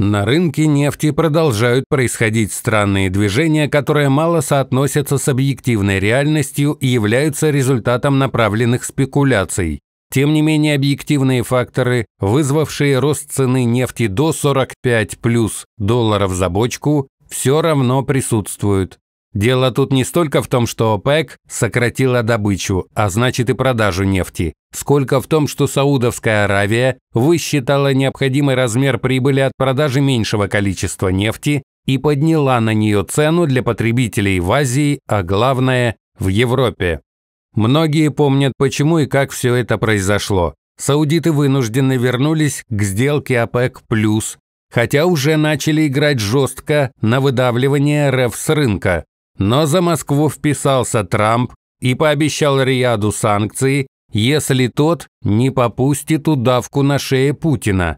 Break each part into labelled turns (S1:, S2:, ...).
S1: На рынке нефти продолжают происходить странные движения, которые мало соотносятся с объективной реальностью и являются результатом направленных спекуляций. Тем не менее, объективные факторы, вызвавшие рост цены нефти до 45 плюс долларов за бочку, все равно присутствуют. Дело тут не столько в том, что ОПЕК сократила добычу, а значит и продажу нефти, сколько в том, что Саудовская Аравия высчитала необходимый размер прибыли от продажи меньшего количества нефти и подняла на нее цену для потребителей в Азии, а главное – в Европе. Многие помнят, почему и как все это произошло. Саудиты вынуждены вернулись к сделке ОПЕК+, хотя уже начали играть жестко на выдавливание РФ с рынка. Но за Москву вписался Трамп и пообещал Рияду санкции, если тот не попустит удавку на шее Путина.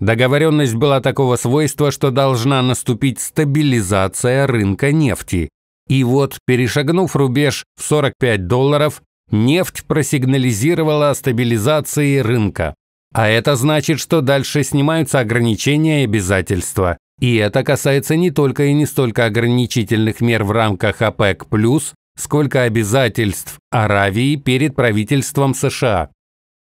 S1: Договоренность была такого свойства, что должна наступить стабилизация рынка нефти. И вот, перешагнув рубеж в 45 долларов, нефть просигнализировала о стабилизации рынка. А это значит, что дальше снимаются ограничения и обязательства. И это касается не только и не столько ограничительных мер в рамках ОПЕК+, сколько обязательств Аравии перед правительством США.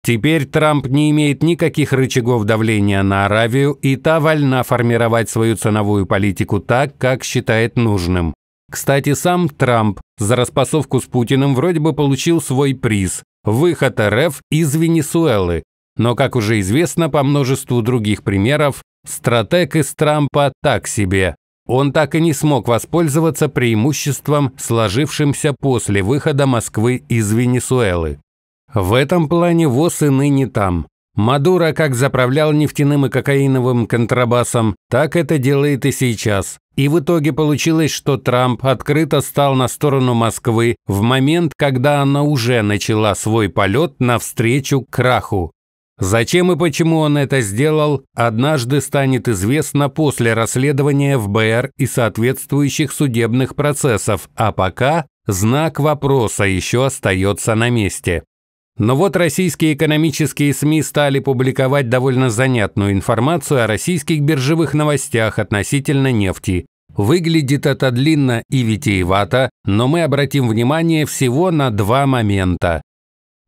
S1: Теперь Трамп не имеет никаких рычагов давления на Аравию, и та вольна формировать свою ценовую политику так, как считает нужным. Кстати, сам Трамп за распасовку с Путиным вроде бы получил свой приз – выход РФ из Венесуэлы, но, как уже известно по множеству других примеров, стратег из Трампа так себе. Он так и не смог воспользоваться преимуществом, сложившимся после выхода Москвы из Венесуэлы. В этом плане ВОЗ и ныне там. Мадуро как заправлял нефтяным и кокаиновым контрабасом, так это делает и сейчас. И в итоге получилось, что Трамп открыто стал на сторону Москвы в момент, когда она уже начала свой полет навстречу краху. Зачем и почему он это сделал, однажды станет известно после расследования ФБР и соответствующих судебных процессов, а пока знак вопроса еще остается на месте. Но вот российские экономические СМИ стали публиковать довольно занятную информацию о российских биржевых новостях относительно нефти. Выглядит это длинно и витиевато,
S2: но мы обратим внимание всего на два момента.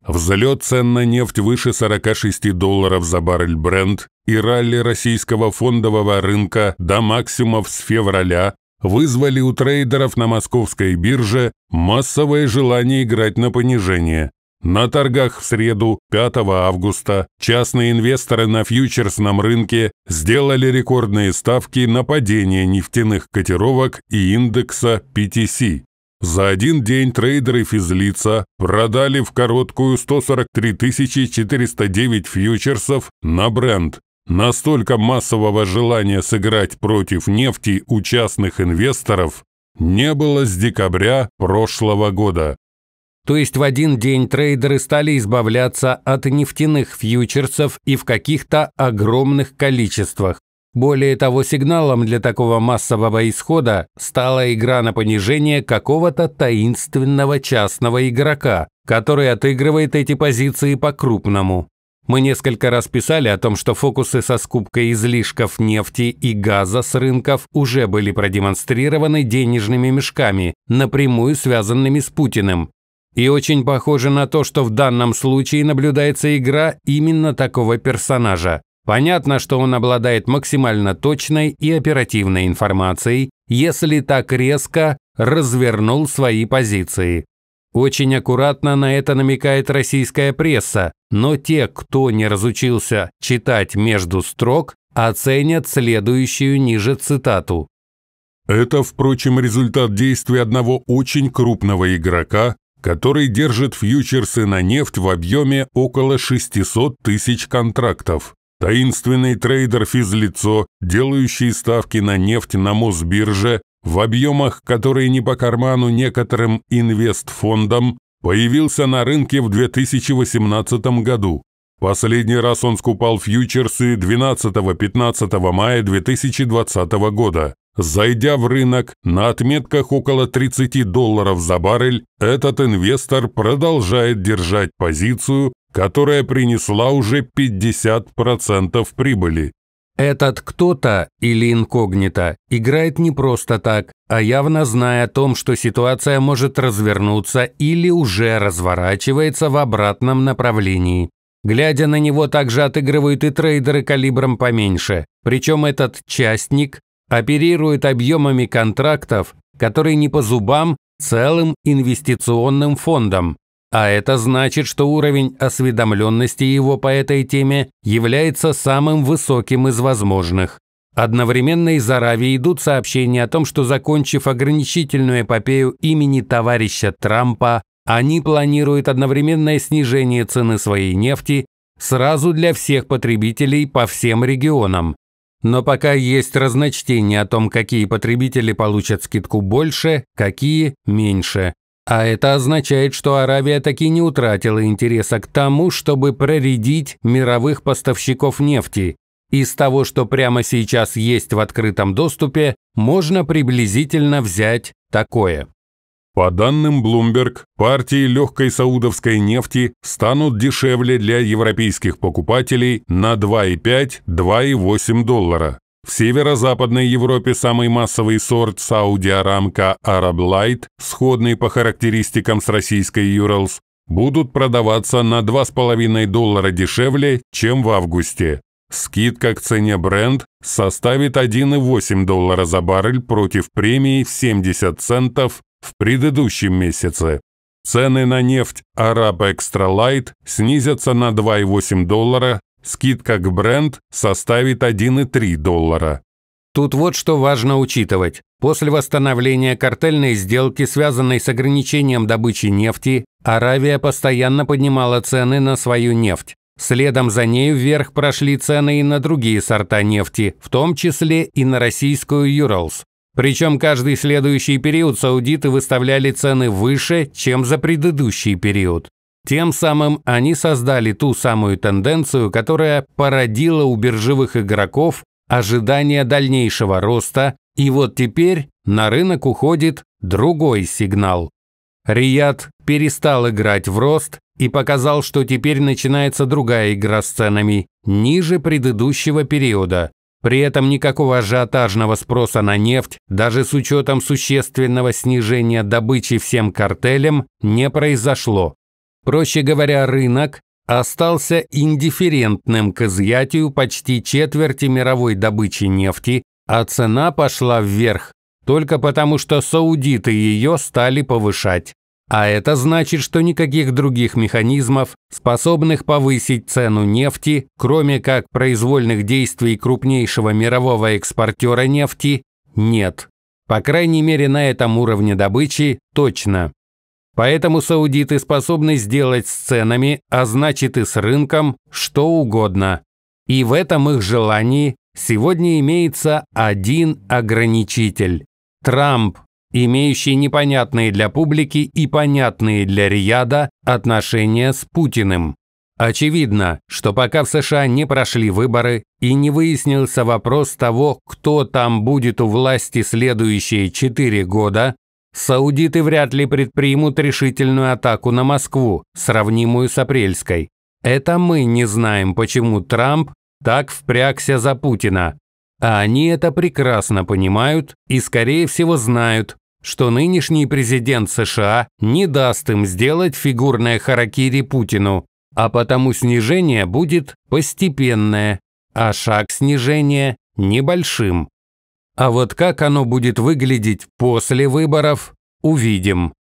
S2: Взлет цен на нефть выше 46 долларов за баррель бренд и ралли российского фондового рынка до максимумов с февраля вызвали у трейдеров на московской бирже массовое желание играть на понижение. На торгах в среду, 5 августа, частные инвесторы на фьючерсном рынке сделали рекордные ставки на падение нефтяных котировок и индекса PTC. За один день трейдеры физлица продали в короткую 143 409 фьючерсов на бренд. Настолько массового желания сыграть против нефти у частных инвесторов не было с декабря прошлого года. То есть в один день трейдеры стали избавляться
S1: от нефтяных фьючерсов и в каких-то огромных количествах. Более того, сигналом для такого массового исхода стала игра на понижение какого-то таинственного частного игрока, который отыгрывает эти позиции по-крупному. Мы несколько раз писали о том, что фокусы со скупкой излишков нефти и газа с рынков уже были продемонстрированы денежными мешками, напрямую связанными с Путиным. И очень похоже на то, что в данном случае наблюдается игра именно такого персонажа. Понятно, что он обладает максимально точной и оперативной информацией, если так резко развернул свои позиции. Очень аккуратно на это намекает российская пресса, но те, кто не разучился читать между строк, оценят
S2: следующую ниже цитату. Это, впрочем, результат действий одного очень крупного игрока, который держит фьючерсы на нефть в объеме около 600 тысяч контрактов. Таинственный трейдер физлицо, делающий ставки на нефть на Мосбирже, в объемах, которые не по карману некоторым инвестфондам, появился на рынке в 2018 году. Последний раз он скупал фьючерсы 12-15 мая 2020 года. Зайдя в рынок на отметках около 30 долларов за баррель, этот инвестор продолжает держать позицию, которая принесла уже 50% прибыли.
S1: Этот кто-то или инкогнито играет не просто так, а явно зная о том, что ситуация может развернуться или уже разворачивается в обратном направлении. Глядя на него, также отыгрывают и трейдеры калибром поменьше. Причем этот частник оперирует объемами контрактов, которые не по зубам целым инвестиционным фондам, а это значит, что уровень осведомленности его по этой теме является самым высоким из возможных. Одновременно из Аравии идут сообщения о том, что, закончив ограничительную эпопею имени товарища Трампа, они планируют одновременное снижение цены своей нефти сразу для всех потребителей по всем регионам. Но пока есть разночтение о том, какие потребители получат скидку больше, какие – меньше. А это означает, что Аравия таки не утратила интереса к тому, чтобы проредить мировых поставщиков нефти. Из того, что прямо сейчас
S2: есть в открытом доступе, можно приблизительно взять такое. По данным Bloomberg, партии легкой саудовской нефти станут дешевле для европейских покупателей на 2,5-2,8 доллара. В северо-западной Европе самый массовый сорт Сауди Арамка Arab Light, сходный по характеристикам с российской Юралс, будут продаваться на 2,5 доллара дешевле, чем в августе. Скидка к цене бренд составит 1,8 доллара за баррель против премии в 70 центов в предыдущем месяце. Цены на нефть Arab Extra Light снизятся на 2,8 доллара скидка к бренд составит 1,3 доллара. Тут вот что важно учитывать. После восстановления картельной сделки,
S1: связанной с ограничением добычи нефти, Аравия постоянно поднимала цены на свою нефть. Следом за ней вверх прошли цены и на другие сорта нефти, в том числе и на российскую Юралс. Причем каждый следующий период саудиты выставляли цены выше, чем за предыдущий период. Тем самым они создали ту самую тенденцию, которая породила у биржевых игроков ожидание дальнейшего роста, и вот теперь на рынок уходит другой сигнал. Рият перестал играть в рост и показал, что теперь начинается другая игра с ценами, ниже предыдущего периода. При этом никакого ажиотажного спроса на нефть, даже с учетом существенного снижения добычи всем картелям, не произошло проще говоря, рынок, остался индифферентным к изъятию почти четверти мировой добычи нефти, а цена пошла вверх только потому, что саудиты ее стали повышать. А это значит, что никаких других механизмов, способных повысить цену нефти, кроме как произвольных действий крупнейшего мирового экспортера нефти, нет. По крайней мере, на этом уровне добычи точно. Поэтому саудиты способны сделать с ценами, а значит и с рынком, что угодно. И в этом их желании сегодня имеется один ограничитель – Трамп, имеющий непонятные для публики и понятные для Рияда отношения с Путиным. Очевидно, что пока в США не прошли выборы и не выяснился вопрос того, кто там будет у власти следующие четыре года, Саудиты вряд ли предпримут решительную атаку на Москву, сравнимую с апрельской. Это мы не знаем, почему Трамп так впрягся за Путина. А они это прекрасно понимают и, скорее всего, знают, что нынешний президент США не даст им сделать фигурное харакири Путину, а потому снижение будет постепенное, а шаг снижения – небольшим. А вот как оно будет выглядеть после выборов, увидим.